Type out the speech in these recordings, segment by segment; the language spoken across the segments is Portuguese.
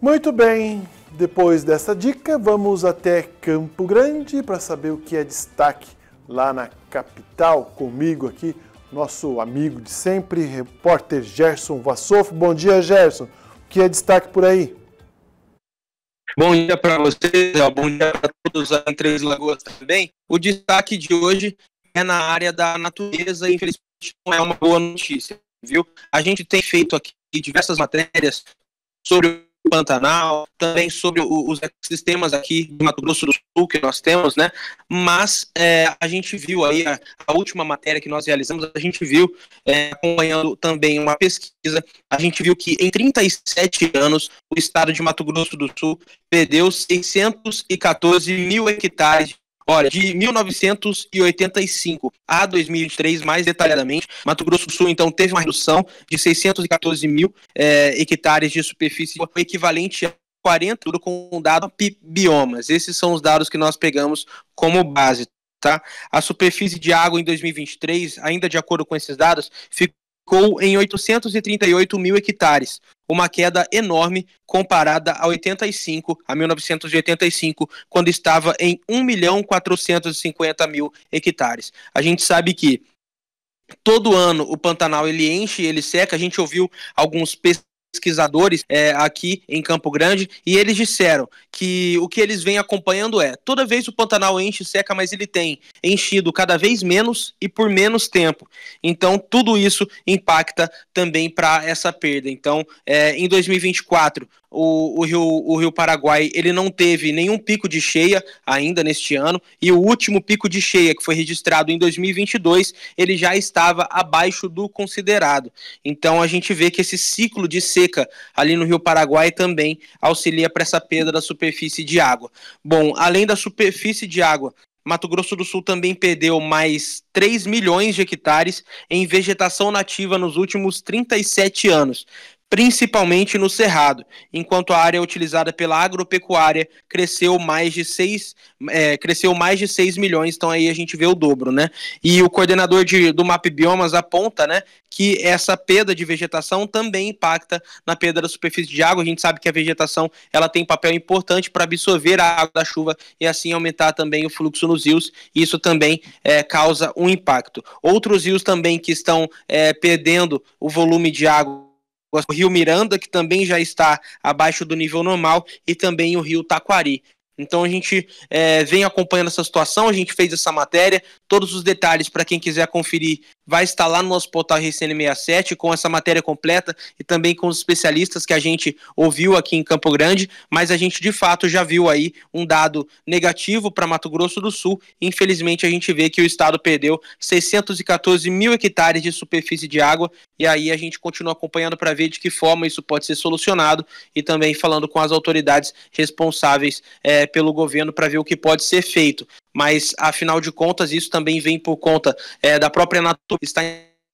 Muito bem, depois dessa dica, vamos até Campo Grande para saber o que é destaque lá na capital. Comigo aqui, nosso amigo de sempre, repórter Gerson Vassoff. Bom dia, Gerson. O que é destaque por aí? Bom dia para vocês, bom dia para todos em Três Lagoas também. O destaque de hoje é na área da natureza, infelizmente não é uma boa notícia, viu? A gente tem feito aqui diversas matérias sobre Pantanal, também sobre o, os ecossistemas aqui de Mato Grosso do Sul que nós temos, né? Mas é, a gente viu aí a, a, última matéria que nós realizamos, a gente viu é, acompanhando também uma pesquisa, a gente viu que em 37 anos o estado de Mato Grosso do Sul perdeu 614 mil hectares Olha, de 1985 a 2023, mais detalhadamente, Mato Grosso do Sul, então, teve uma redução de 614 mil é, hectares de superfície, o equivalente a 40 com dado biomas. Esses são os dados que nós pegamos como base. Tá? A superfície de água em 2023, ainda de acordo com esses dados, ficou em 838 mil hectares, uma queda enorme comparada a 85, a 1985, quando estava em 1 milhão 450 mil hectares. A gente sabe que todo ano o Pantanal ele enche, ele seca. A gente ouviu alguns pesquisadores é, aqui em Campo Grande e eles disseram que o que eles vêm acompanhando é, toda vez o Pantanal enche e seca, mas ele tem enchido cada vez menos e por menos tempo. Então, tudo isso impacta também para essa perda. Então, é, em 2024, o, o, Rio, o Rio Paraguai ele não teve nenhum pico de cheia ainda neste ano, e o último pico de cheia que foi registrado em 2022, ele já estava abaixo do considerado. Então, a gente vê que esse ciclo de seca ali no Rio Paraguai também auxilia para essa perda da super superfície de água. Bom, além da superfície de água, Mato Grosso do Sul também perdeu mais 3 milhões de hectares em vegetação nativa nos últimos 37 anos principalmente no Cerrado, enquanto a área utilizada pela agropecuária cresceu mais de 6, é, cresceu mais de 6 milhões, então aí a gente vê o dobro, né? E o coordenador de, do MAP Biomas aponta, né, que essa perda de vegetação também impacta na perda da superfície de água, a gente sabe que a vegetação, ela tem papel importante para absorver a água da chuva e assim aumentar também o fluxo nos rios, isso também é, causa um impacto. Outros rios também que estão é, perdendo o volume de água o Rio Miranda, que também já está abaixo do nível normal, e também o Rio Taquari. Então a gente é, vem acompanhando essa situação, a gente fez essa matéria, todos os detalhes para quem quiser conferir vai estar lá no nosso portal RCN67 com essa matéria completa e também com os especialistas que a gente ouviu aqui em Campo Grande, mas a gente de fato já viu aí um dado negativo para Mato Grosso do Sul. Infelizmente, a gente vê que o estado perdeu 614 mil hectares de superfície de água e aí a gente continua acompanhando para ver de que forma isso pode ser solucionado e também falando com as autoridades responsáveis é, pelo governo para ver o que pode ser feito mas afinal de contas isso também vem por conta é, da própria natureza está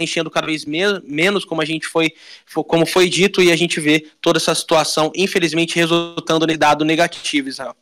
enchendo cada vez menos, como a gente foi, como foi dito, e a gente vê toda essa situação, infelizmente, resultando em dado negativo, Israel.